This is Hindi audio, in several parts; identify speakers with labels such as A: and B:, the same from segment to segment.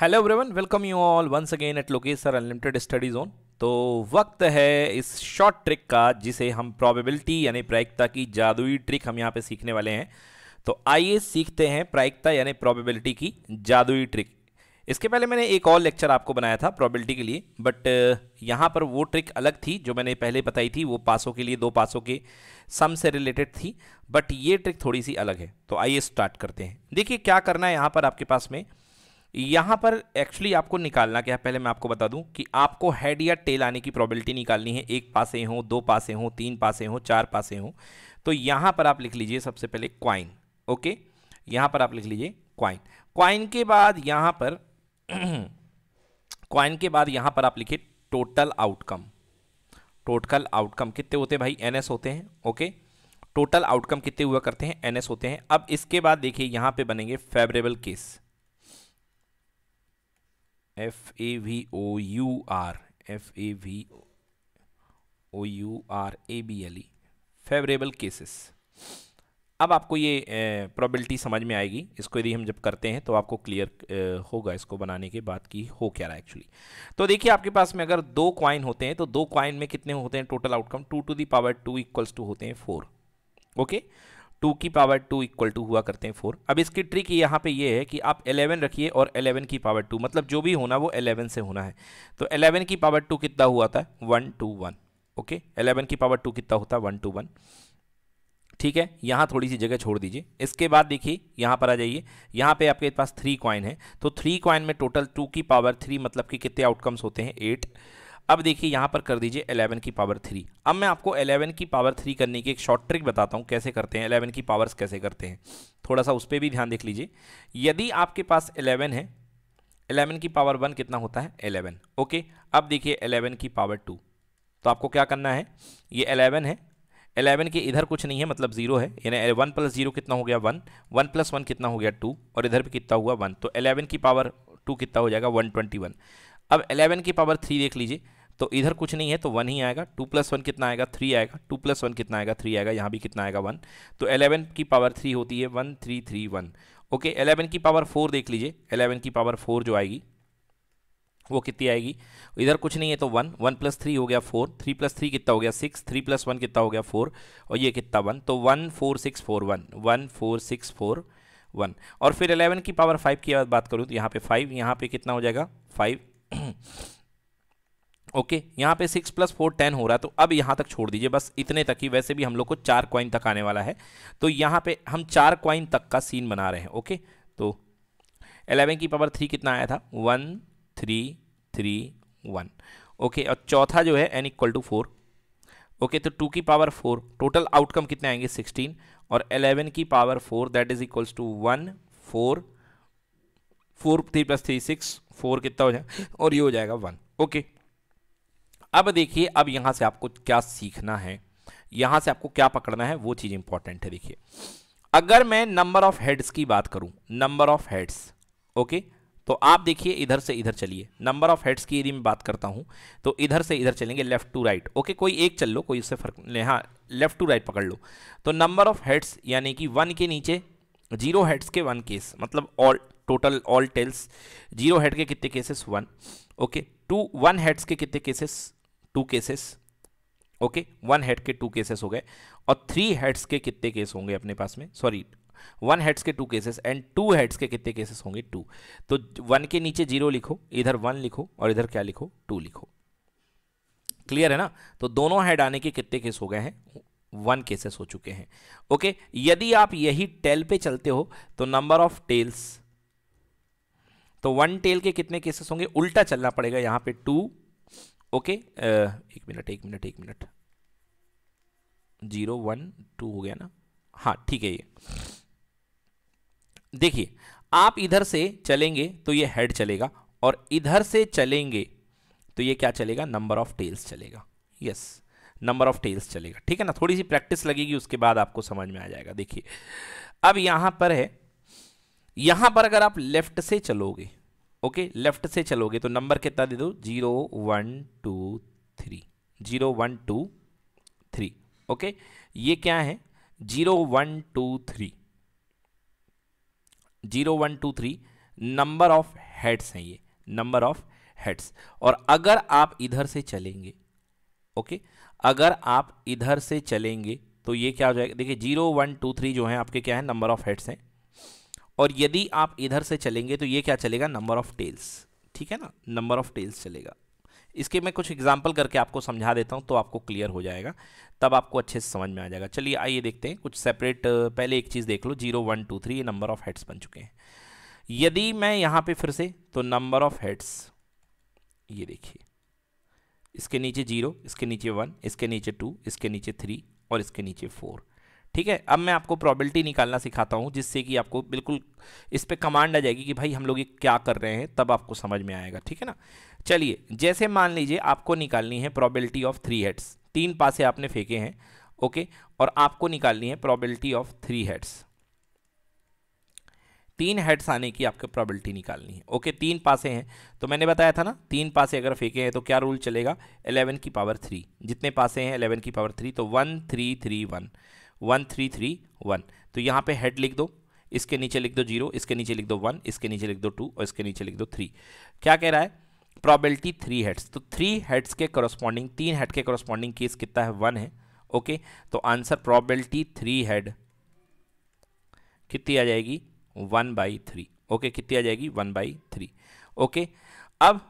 A: Hello everyone welcome you all once again at Lokesh sir unlimited study zone तो वक्त है इस शॉर्ट ट्रिक का जिसे हम प्रोबेबिलिटी यानी प्रायिकता की जादुई ट्रिक हम यहाँ पे सीखने वाले हैं तो आइए सीखते हैं प्रायिकता यानी प्रोबेबिलिटी की जादुई ट्रिक इसके पहले मैंने एक और लेक्चर आपको बनाया था प्रोबेबिलिटी के लिए बट यहाँ पर वो ट्रिक अलग थी जो मैंने पहले बताई थी वो पासों के लिए दो पासों के सम से रिलेटेड थी बट ये ट्रिक थोड़ी सी अलग है तो आइए स्टार्ट करते हैं देखिए क्या करना है यहाँ पर आपके पास में यहाँ पर एक्चुअली आपको निकालना क्या है पहले मैं आपको बता दूं कि आपको हेड या टेल आने की प्रोबेबिलिटी निकालनी है एक पासे हो दो पासे हो तीन पासे हो चार पासे हो तो यहाँ पर आप लिख लीजिए सबसे पहले क्वाइन ओके यहाँ पर आप लिख लीजिए क्वाइन क्वाइन के बाद यहाँ पर क्वाइन के बाद यहाँ पर आप लिखिए टोटल आउटकम टोटल आउटकम कितने होते हैं भाई एन होते हैं ओके टोटल आउटकम कितने हुआ करते हैं एन होते हैं अब इसके बाद देखिए यहाँ पर बनेंगे favourable case F A V O U R F A V O U R A B L E favourable cases अब आपको ये प्रॉबिलिटी समझ में आएगी इसको यदि हम जब करते हैं तो आपको क्लियर होगा इसको बनाने के बाद कि हो क्या रहा है एक्चुअली तो देखिए आपके पास में अगर दो क्वाइन होते हैं तो दो क्वाइन में कितने होते हैं total outcome two to the power two equals to होते हैं फोर ओके टू की पावर टू इक्वल टू हुआ करते हैं फोर अब इसकी ट्रिक यहाँ पे ये है कि आप एलेवन रखिए और एलेवन की पावर टू मतलब जो भी होना वो एलेवन से होना है तो एलेवन की पावर टू कितना हुआ था one two one okay eleven की पावर टू कितना होता है वन टू वन ठीक है यहाँ थोड़ी सी जगह छोड़ दीजिए इसके बाद देखिए यहाँ पर आ जाइए यहाँ पे आपके पास थ्री कॉइन है तो थ्री कॉइन में टोटल टू की पावर थ्री मतलब कि कितने आउटकम्स होते हैं एट अब देखिए यहाँ पर कर दीजिए एलेवन की पावर थ्री अब मैं आपको एलेवन की पावर थ्री करने की एक शॉर्ट ट्रिक बताता हूँ कैसे करते हैं एलेवन की पावर्स कैसे करते हैं थोड़ा सा उस पर भी ध्यान देख लीजिए यदि आपके पास एलेवन है एलेवन की पावर वन कितना होता है एलेवन ओके अब देखिए एलेवन की पावर टू तो आपको क्या करना है ये एलेवन है एलेवन के इधर कुछ नहीं है मतलब जीरो है यानी वन प्लस जीरो कितना हो गया वन वन प्लस वन कितना हो गया टू और इधर भी कितना हुआ वन तो एलेवन की पावर टू कितना हो जाएगा वन ट्वेंटी वन अब एलेवन की पावर थ्री देख लीजिए तो इधर कुछ नहीं है तो वन ही आएगा टू प्लस वन कितना आएगा थ्री आएगा टू प्लस वन कितना आएगा थ्री आएगा यहाँ भी कितना आएगा वन तो एलेवन की पावर थ्री होती है one three three one okay eleven की पावर फोर देख लीजिए एलेवन की पावर फोर जो आएगी वो कितनी आएगी इधर कुछ नहीं है तो वन वन प्लस थ्री हो गया फोर थ्री प्लस थ्री कितना हो गया सिक्स थ्री प्लस वन कितना हो गया फोर और ये कितना वन तो one four six four one one four six four one और फिर एलेवन की पावर फाइव की बात करूँ तो यहाँ पे फाइव यहाँ पे कितना हो जाएगा फाइव ओके यहाँ पे सिक्स प्लस फोर टेन हो रहा है तो अब यहाँ तक छोड़ दीजिए बस इतने तक ही वैसे भी हम लोग को चार क्वाइन तक आने वाला है तो यहाँ पे हम चार क्वाइन तक का सीन बना रहे हैं ओके तो एलेवन की पावर थ्री कितना आया था one three three one okay और चौथा जो है N equal to four okay तो टू की पावर फोर टोटल आउटकम कितने आएंगे सिक्सटीन और एलेवन की power four that is equals to one four four three plus three six four कितना हो जाए और ये हो जाएगा वन ओके okay. अब देखिए अब यहाँ से आपको क्या सीखना है यहाँ से आपको क्या पकड़ना है वो चीज़ इंपॉर्टेंट है देखिए अगर मैं नंबर ऑफ हेड्स की बात करूँ नंबर ऑफ हेड्स ओके तो आप देखिए इधर से इधर चलिए नंबर ऑफ हेड्स की यदि मैं बात करता हूँ तो इधर से इधर चलेंगे लेफ्ट टू राइट ओके कोई एक चल लो कोई उससे फर्क नहीं हाँ लेफ्ट टू राइट पकड़ लो तो नंबर ऑफ हेड्स यानी कि वन के नीचे जीरो हेड्स के वन केस मतलब all total all tails zero head के कितने cases one okay two one heads के कितने cases two cases okay one head के टू केसेस हो गए और थ्री हेड्स के कितने केस होंगे अपने पास में सॉरी वन हेड्स के two cases and two heads के कितने केसेस होंगे टू तो वन के नीचे जीरो लिखो इधर वन लिखो और इधर क्या लिखो टू लिखो क्लियर है ना तो दोनों हेड आने के कितने केस हो गए हैं वन केसेस हो चुके हैं ओके यदि आप यही टेल पे चलते हो तो नंबर ऑफ टेल्स तो वन टेल के कितने केसेस होंगे उल्टा चलना पड़ेगा यहां पे टू ओके एक मिनट एक मिनट एक मिनट जीरो वन टू हो गया ना हाँ ठीक है ये देखिए आप इधर से चलेंगे तो ये हेड चलेगा और इधर से चलेंगे तो ये क्या चलेगा नंबर ऑफ टेल्स चलेगा यस नंबर ऑफ टेल्स चलेगा ठीक है ना थोड़ी सी प्रैक्टिस लगेगी उसके बाद आपको समझ में आ जाएगा देखिए अब यहां पर है यहां पर अगर आप लेफ्ट से चलोगे ओके लेफ्ट से चलोगे तो नंबर कितना दे दो zero one two three zero one two three okay ये क्या है zero one two three zero one two three number of heads हैं ये नंबर ऑफ हेड्स और अगर आप इधर से चलेंगे ओके अगर आप इधर से चलेंगे तो ये क्या हो जाएगा देखिए जीरो वन टू थ्री जो है आपके क्या है नंबर ऑफ हेड्स हैं और यदि आप इधर से चलेंगे तो ये क्या चलेगा नंबर ऑफ टेल्स ठीक है ना नंबर ऑफ टेल्स चलेगा इसके मैं कुछ एग्जाम्पल करके आपको समझा देता हूँ तो आपको क्लियर हो जाएगा तब आपको अच्छे से समझ में आ जाएगा चलिए आइए देखते हैं कुछ सेपरेट पहले एक चीज़ देख लो जीरो वन टू थ्री ये नंबर ऑफ हेड्स बन चुके हैं यदि मैं यहाँ पे फिर से तो नंबर ऑफ हेड्स ये देखिए इसके नीचे जीरो इसके नीचे वन इसके नीचे टू इसके नीचे थ्री और इसके नीचे फोर ठीक है अब मैं आपको प्रॉबिलिटी निकालना सिखाता हूँ जिससे कि आपको बिल्कुल इस पर कमांड आ जाएगी कि भाई हम लोग ये क्या कर रहे हैं तब आपको समझ में आएगा ठीक है ना चलिए जैसे मान लीजिए आपको निकालनी है प्रॉबिलिटी ऑफ थ्री हेड्स तीन पासे आपने फेंके हैं ओके और आपको निकालनी है प्रॉबिलिटी ऑफ थ्री हेड्स तीन हेड्स आने की आपको प्रॉबिलिटी निकालनी है ओके तीन पासे हैं तो मैंने बताया था ना तीन पासे अगर फेंके हैं तो क्या रूल चलेगा 11 की पावर थ्री जितने पासे हैं 11 की पावर थ्री तो one three three one one three three one तो यहाँ पे हेड लिख दो इसके नीचे लिख दो जीरो इसके नीचे लिख दो वन इसके नीचे लिख दो टू और इसके नीचे लिख दो थ्री क्या कह रहा है प्रॉबिलिटी थ्री हेड्स तो थ्री हेड्स के करस्पॉन्डिंग तीन हेड के करस्पॉन्डिंग केस कितना है वन है ओके तो आंसर प्रॉबिलिटी थ्री हेड कितनी आ जाएगी वन बाई थ्री ओके कितनी आ जाएगी वन बाई थ्री ओके अब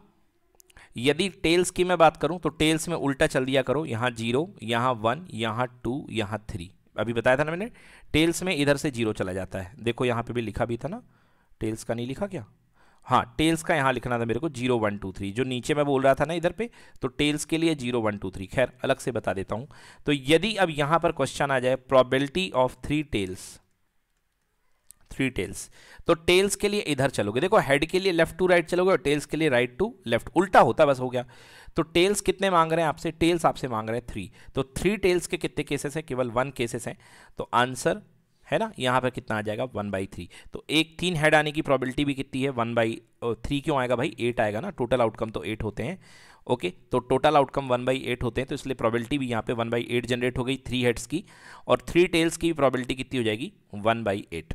A: यदि टेल्स की मैं बात करूं तो टेल्स में उल्टा चल दिया करो यहाँ जीरो यहाँ वन यहाँ टू यहाँ थ्री अभी बताया था ना मैंने टेल्स में इधर से जीरो चला जाता है देखो यहाँ पे भी लिखा भी था ना टेल्स का नहीं लिखा क्या हाँ टेल्स का यहाँ लिखना था मेरे को जीरो वन टू थ्री जो नीचे मैं बोल रहा था ना इधर पे तो टेल्स के लिए जीरो वन टू थ्री खैर अलग से बता देता हूँ तो यदि अब यहाँ पर क्वेश्चन आ जाए probability of three tails three tails तो टेल्स के लिए इधर चलोगे देखो हेड के लिए लेफ्ट टू राइट चलोगे और टेल्स के लिए राइट टू लेफ्ट उल्टा होता बस हो गया तो टेल्स कितने मांग रहे हैं आपसे टेल्स आपसे मांग रहे हैं थ्री तो थ्री टेल्स के कितने केसेस हैं केवल वन केसेस हैं तो आंसर है ना यहाँ पर कितना आ जाएगा वन बाई थ्री तो एक तीन हेड आने की प्रॉबिलिटी भी कितनी है वन बाई थ्री क्यों आएगा भाई एट आएगा ना टोटल आउटकम तो एट होते हैं ओके तो total outcome one by eight होते हैं तो इसलिए प्रॉबिलिटी भी यहाँ पे वन बाई एट जनरेट हो गई थ्री हेड्स की और थ्री टेल्स की प्रॉबिलिटी कितनी हो जाएगी वन बाई एट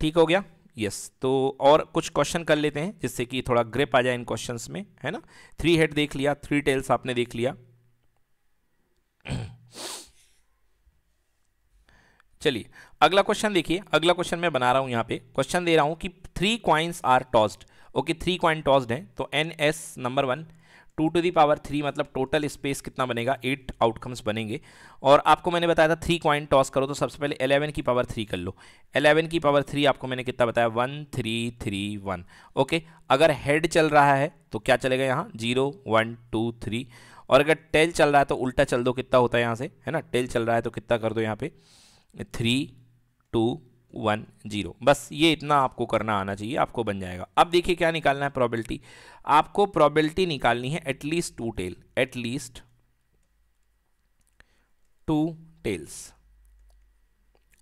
A: ठीक हो गया यस yes, तो और कुछ क्वेश्चन कर लेते हैं जिससे कि थोड़ा ग्रिप आ जाए इन क्वेश्चंस में है ना थ्री हेड देख लिया थ्री टेल्स आपने देख लिया चलिए अगला क्वेश्चन देखिए अगला क्वेश्चन मैं बना रहा हूं यहां पे क्वेश्चन दे रहा हूं कि three coins are tossed okay three coin tossed हैं तो N S number one two to the power three मतलब टोटल स्पेस कितना बनेगा एट आउटकम्स बनेंगे और आपको मैंने बताया था थ्री कॉइन टॉस करो तो सबसे पहले एलेवन की पावर थ्री कर लो एलेवन की पावर थ्री आपको मैंने कितना बताया one three three one okay अगर हेड चल रहा है तो क्या चलेगा यहाँ जीरो वन टू थ्री और अगर टेल चल रहा है तो उल्टा चल दो कितना होता है यहाँ से है ना टेल चल रहा है तो कितना कर दो यहाँ पे थ्री टू वन जीरो बस ये इतना आपको करना आना चाहिए आपको बन जाएगा अब देखिए क्या निकालना है प्रॉबिलिटी आपको प्रॉबिलिटी निकालनी है at least two tail at least two tails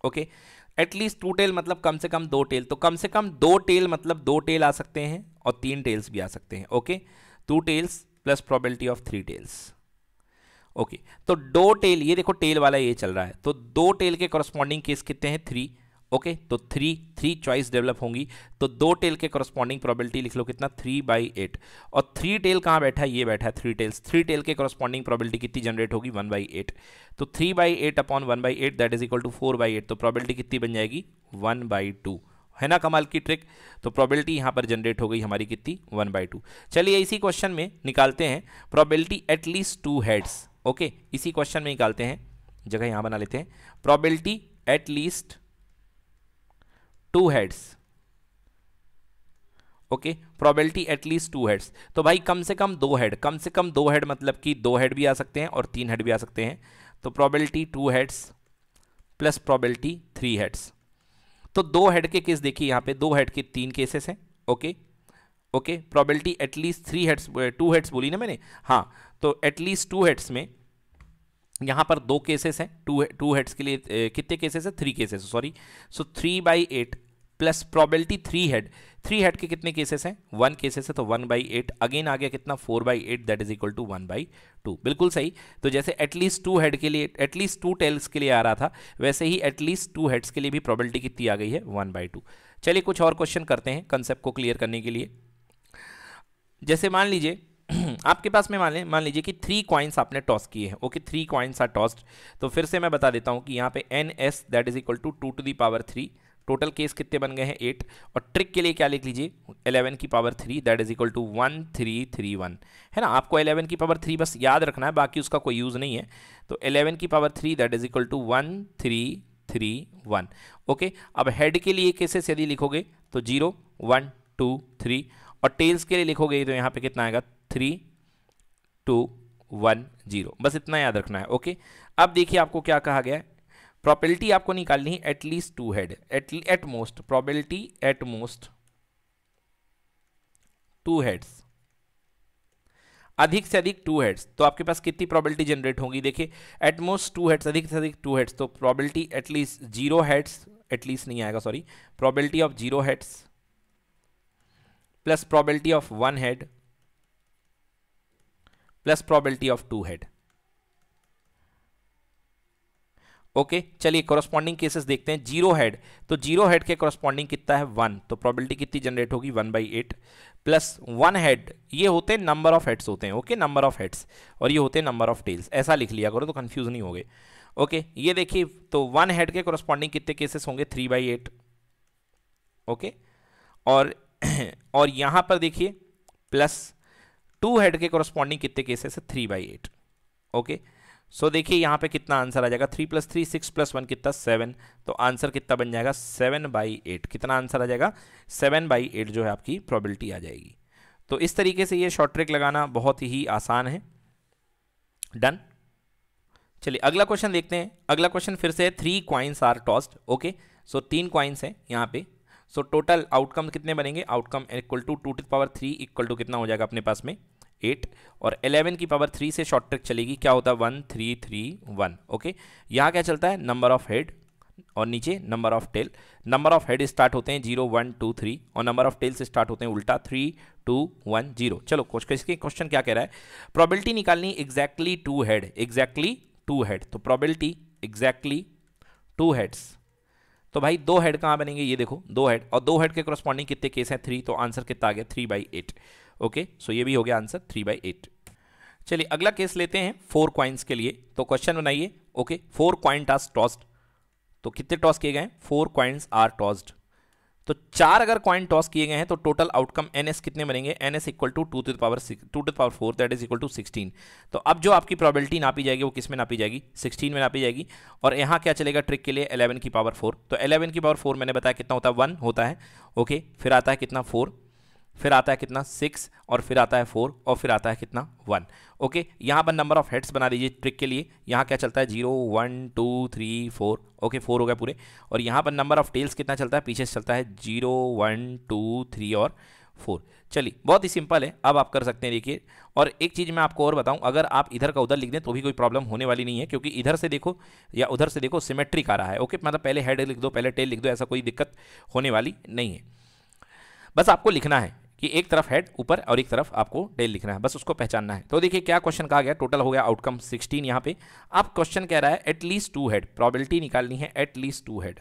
A: okay at least two tail मतलब कम से कम दो टेल तो कम से कम दो टेल मतलब दो टेल आ सकते हैं और तीन टेल्स भी आ सकते हैं okay two tails plus probability of three tails okay तो दो टेल ये देखो टेल वाला ये चल रहा है तो दो टेल के कॉरस्पॉन्डिंग केस कितने हैं थ्री ओके okay, तो थ्री थ्री चॉइस डेवलप होंगी तो दो टेल के कॉरस्पॉन्डिंग प्रोबेबिलिटी लिख लो कितना थ्री बाई एट और थ्री टेल कहाँ बैठा है ये बैठा है थ्री टेल्स थ्री टेल के कॉरस्पॉन्डिंग प्रोबेबिलिटी कितनी जनरेट होगी वन बाई एट तो three by eight upon one by eight that is equal to four by eight तो प्रॉबिलिटी कितनी बन जाएगी वन बाई टू है ना कमाल की ट्रिक तो प्रॉबिलिटी यहाँ पर जनरेट हो गई हमारी कितनी वन बाई टू चलिए इसी क्वेश्चन में निकालते हैं probability at least two heads okay इसी क्वेश्चन में निकालते हैं जगह यहाँ बना लेते हैं probability at least two heads okay probability at least two heads तो भाई कम से कम दो हेड कम से कम दो हेड मतलब कि दो हेड भी आ सकते हैं और तीन हेड भी आ सकते हैं तो probability two heads plus probability three heads तो दो हेड के केस देखिए यहां पे दो हेड के तीन केसेस हैं okay okay probability at least three heads two heads बोली ना मैंने हाँ तो एटलीस्ट टू हेड्स में यहां पर दो केसेस हैं टू टू हेड्स के लिए कितने केसेस है three cases sorry so three by eight plus probability three head three head के कितने केसेस हैं वन केसेस है तो वन बाई एट अगेन आ गया कितना four by eight that is equal to one by two बिल्कुल सही तो जैसे एटलीस्ट टू हेड के लिए एटलीस्ट टू टेल्स के लिए आ रहा था वैसे ही एटलीस्ट टू हेड्स के लिए भी प्रॉबिलिटी कितनी आ गई है वन बाई टू चलिए कुछ और क्वेश्चन करते हैं कंसेप्ट को क्लियर करने के लिए जैसे मान लीजिए आपके पास में मान लें मान लीजिए कि थ्री कॉइन्स आपने टॉस किए हैं okay three coins are tossed तो फिर से मैं बता देता हूँ कि यहाँ पे N S that is equal to two to the power three total case कितने बन गए हैं एट और ट्रिक के लिए क्या लिख लीजिए एलेवन की power three that is equal to one three three one है ना आपको एलेवन की पावर थ्री बस याद रखना है बाकी उसका कोई यूज़ नहीं है तो एलेवन की power three that is equal to one three three one okay अब हेड के लिए केसेस यदि लिखोगे तो जीरो वन टू थ्री और टेल्स के लिए लिखोगे तो यहाँ पर कितना आएगा थ्री टू वन जीरो बस इतना याद रखना है ओके अब देखिए आपको क्या कहा गया है प्रॉबिलिटी आपको निकालनी है at least two head at most probability at most two heads अधिक से अधिक टू हेड्स तो आपके पास कितनी प्रॉबिलिटी जनरेट होगी देखिए एटमोस्ट टू हेड्स अधिक से अधिक टू हेड्स तो probability at least zero heads at least नहीं आएगा sorry probability of zero heads plus probability of one head plus probability of two head okay चलिए कॉरस्पॉन्डिंग केसेस देखते हैं जीरो हेड तो जीरो हेड के कॉरस्पॉन्डिंग कितना है वन तो प्रॉबिलिटी कितनी जनरेट होगी one by eight plus one head ये होते हैं नंबर ऑफ हेड्स होते हैं ओके नंबर ऑफ हेड्स और ये होते हैं नंबर ऑफ टेल्स ऐसा लिख लिया करो तो कन्फ्यूज नहीं होगे ओके ये देखिए तो वन हेड के कॉरस्पॉन्डिंग कितने केसेस होंगे थ्री बाई एट ओके और और यहाँ पर देखिए प्लस टू हेड के कॉरस्पॉन्डिंग कितने केसेस है three by eight okay okay? So देखिए यहाँ पे कितना आंसर आ जाएगा three plus three six plus one कितना सेवन तो आंसर कितना बन जाएगा सेवन बाई एट कितना आंसर आ जाएगा सेवन बाई एट जो है आपकी प्रॉबिलिटी आ जाएगी तो इस तरीके से ये शॉर्ट ट्रिक लगाना बहुत ही आसान है डन चलिए अगला क्वेश्चन देखते हैं अगला क्वेश्चन फिर से three coins are tossed okay so तीन क्वाइंस हैं यहाँ पे सो टोटल आउटकम कितने बनेंगे outcome equal to two to power three equal to कितना हो जाएगा अपने पास में एट और एलेवन की पावर थ्री से शॉर्ट ट्रिक चलेगी क्या होता है one three three one okay यहाँ क्या चलता है नंबर ऑफ हेड और नीचे number of tail number of head start होते हैं जीरो वन टू थ्री और नंबर ऑफ टेल से स्टार्ट होते हैं उल्टा थ्री टू वन जीरो चलो क्वेश्चन क्वेश्चन क्या कह रहा है प्रॉबिलिटी निकालनी exactly two head exactly two head तो प्रॉबिलिटी एग्जैक्टली टू हेड्स तो भाई दो हेड कहाँ बनेंगे ये देखो दो हेड और दो हेड के कॉरस्पॉन्डिंग कितने केस हैं थ्री तो आंसर कितना आ गया three by eight okay so ये भी हो गया आंसर थ्री बाई एट चलिए अगला केस लेते हैं फोर क्वाइंस के लिए तो क्वेश्चन बनाइए okay four coins are tossed तो कितने टॉस किए गए हैं फोर क्वाइंस आर टॉस्ड तो चार अगर क्वाइन टॉस किए गए हैं तो टोटल आउटकम एन एस कितने बनेंगे N S equal to two to power two to power four that is equal to sixteen तो अब जो आपकी प्रॉबिलिटी नापी जाएगी वो किस में नापी जाएगी सिक्सटीन में नापी जाएगी और यहाँ क्या चलेगा ट्रिक के लिए एलेवन की पावर फोर तो एलेवन की पावर फोर मैंने बताया कितना होता है वन होता है ओके फिर आता है कितना फोर फिर आता है कितना सिक्स और फिर आता है फोर और फिर आता है कितना वन ओके यहाँ पर नंबर ऑफ हेड्स बना दीजिए ट्रिक के लिए यहाँ क्या चलता है zero one two three four okay four हो गया पूरे और यहाँ पर नंबर ऑफ टेल्स कितना चलता है पीछे से चलता है जीरो वन टू थ्री और फोर चलिए बहुत ही सिंपल है अब आप कर सकते हैं देखिए और एक चीज़ मैं आपको और बताऊं अगर आप इधर का उधर लिख दें तो भी कोई प्रॉब्लम होने वाली नहीं है क्योंकि इधर से देखो या उधर से देखो सिमेट्रिक आ रहा है ओके मतलब पहले हेड लिख दो पहले टेल लिख दो ऐसा कोई दिक्कत होने वाली नहीं है बस आपको लिखना है कि एक तरफ हेड ऊपर और एक तरफ आपको डेल लिखना है बस उसको पहचानना है तो देखिए क्या क्वेश्चन कहा गया टोटल हो गया आउटकम 16 यहां पे आप क्वेश्चन कह रहा है एटलीस्ट टू हेड प्रॉबिलिटी निकालनी है एटलीस्ट टू हेड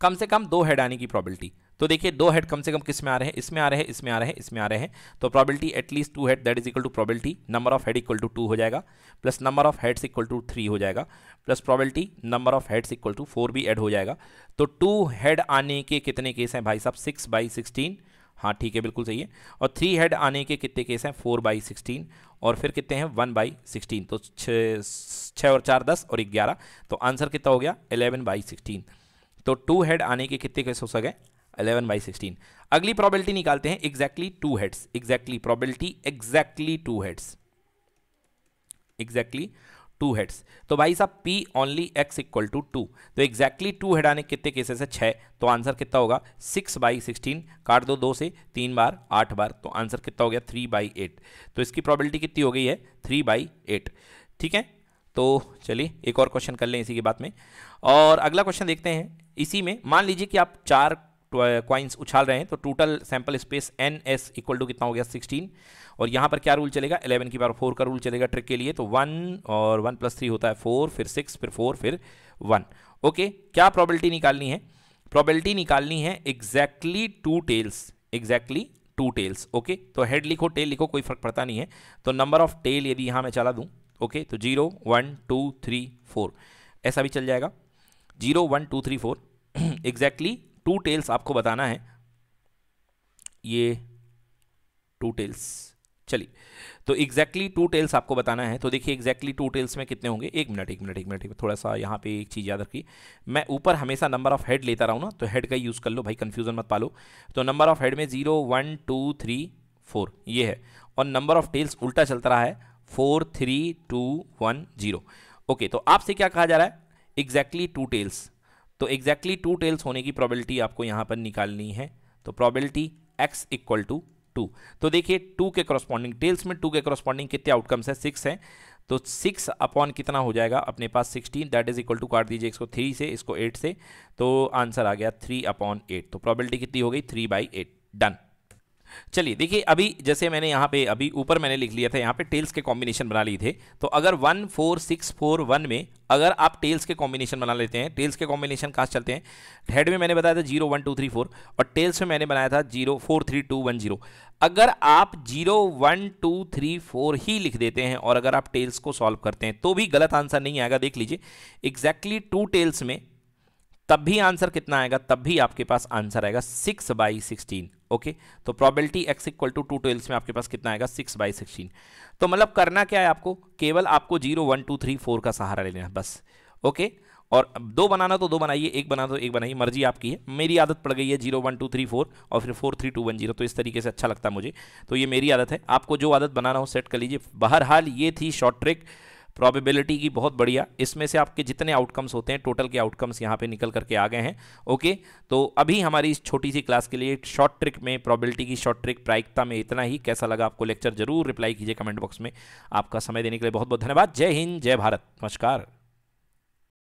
A: कम से कम दो हेड आने की प्रॉबिलिटी तो देखिए दो हेड कम से कम किस में आ रहे हैं इसमें आ रहे हैं इसमें आ रहे हैं इसमें आ रहे हैं तो probability at least two head that is equal to probability number of head equal to two हो जाएगा plus number of heads equal to three हो जाएगा plus probability number of heads equal to four भी एड हो जाएगा तो टू हेड आने के कितने केस हैं भाई साहब सिक्स बाई सिक्सटीन हाँ ठीक है बिल्कुल सही है और थ्री हेड आने के कितने केस हैं फोर बाई सिक्सटीन और फिर कितने हैं वन बाई सिक्सटीन तो छः और चार दस और ग्यारह तो आंसर कितना हो गया एलेवन बाई सिक्सटीन तो टू हेड आने के कितने केस हो सके 11 बाई सिक्सटीन अगली प्रॉबिलिटी निकालते हैं exactly two heads exactly probability exactly two heads exactly two heads तो भाई साहब P only x equal to two तो एग्जैक्टली टू हेड आने कितने केसेस है छः तो आंसर कितना होगा सिक्स बाई सिक्सटीन काट दो दो से तीन बार आठ बार तो आंसर कितना हो गया थ्री बाई एट तो इसकी प्रॉबिलिटी कितनी हो गई है थ्री बाई एट ठीक है तो चलिए एक और क्वेश्चन कर लें इसी के बाद में और अगला क्वेश्चन देखते हैं इसी में मान लीजिए कि आप चार क्वाइंस उछाल रहे हैं तो total sample space N S equal to कितना हो गया सिक्सटीन और यहाँ पर क्या रूल चलेगा एलेवन की बार फोर का रूल चलेगा ट्रिक के लिए तो वन और वन प्लस थ्री होता है फोर फिर सिक्स फिर फोर फिर वन ओके क्या प्रॉबलिटी निकालनी है प्रॉबलिटी निकालनी है exactly two tails exactly two tails okay तो हेड लिखो टेल लिखो कोई फर्क पड़ता नहीं है तो नंबर ऑफ टेल यदि यहाँ मैं चला दूँ ओके okay, तो zero one two three four ऐसा भी चल जाएगा zero one two three four exactly two tails आपको बताना है ये टू टेल्स चलिए तो एग्जैक्टली टू टेल्स आपको बताना है तो देखिए एग्जैक्टली टू टेल्स में कितने होंगे एक मिनट एक मिनट एक मिनट थोड़ा सा यहाँ पे एक चीज़ याद रखिए मैं ऊपर हमेशा नंबर ऑफ हेड लेता रहा हूँ ना तो हेड का यूज़ कर लो भाई कन्फ्यूजन मत पालो तो नंबर ऑफ हेड में zero one two three four ये है और नंबर ऑफ टेल्स उल्टा चलता रहा है four three two one zero okay तो आपसे क्या कहा जा रहा है एग्जैक्टली टू टेल्स तो एग्जैक्टली टू टेल्स होने की प्रॉबिलिटी आपको यहाँ पर निकालनी है तो probability X equal to two तो देखिए टू के क्रॉस्पॉन्डिंग टेल्स में टू के क्रॉस्पॉन्डिंग कितने आउटकम्स है सिक्स हैं तो सिक्स अपॉन कितना हो जाएगा अपने पास sixteen that is equal to काट दीजिए इसको थ्री से इसको एट से तो आंसर आ गया थ्री अपॉन एट तो प्रॉबिलिटी कितनी हो गई थ्री बाई एट डन चलिए देखिए अभी जैसे मैंने यहाँ पे अभी ऊपर मैंने लिख लिया था यहाँ पे टेल्स के कॉम्बिनेशन बना लिए थे तो अगर one four six four one में अगर आप टेल्स के कॉम्बिनेशन बना लेते हैं टेल्स के कॉम्बिनेशन कहाँ चलते हैं हेड में मैंने बताया था zero one two three four और टेल्स में मैंने बनाया था zero four three two one zero अगर आप zero one two three four ही लिख देते हैं और अगर आप टेल्स को सॉल्व करते हैं तो भी गलत आंसर नहीं आएगा देख लीजिए एग्जैक्टली टू टेल्स में तब भी आंसर कितना आएगा तब भी आपके पास आंसर आएगा सिक्स बाई सिक्सटीन ओके तो probability X equal to two tails में आपके पास कितना आएगा सिक्स बाई सिक्सटीन तो मतलब करना क्या है आपको केवल आपको zero one two three four का सहारा लेना लेना बस ओके और दो बनाना तो दो बनाइए एक बनाना तो एक बनाइए मर्जी आपकी है मेरी आदत पड़ गई है zero one two three four और फिर four three two one zero तो इस तरीके से अच्छा लगता है मुझे तो ये मेरी आदत है आपको जो आदत बनाना हो सेट कर लीजिए बहरहाल ये थी शॉर्ट ट्रिक प्रॉबिबिलिटी की बहुत बढ़िया इसमें से आपके जितने आउटकम्स होते हैं टोटल के आउटकम्स यहाँ पे निकल करके आ गए हैं ओके तो अभी हमारी इस छोटी सी क्लास के लिए शॉर्ट ट्रिक में प्रॉबिलिटी की शॉर्ट ट्रिक प्रायिकता में इतना ही कैसा लगा आपको लेक्चर जरूर रिप्लाई कीजिए कमेंट बॉक्स में आपका समय देने के लिए बहुत बहुत धन्यवाद जय हिंद जय भारत नमस्कार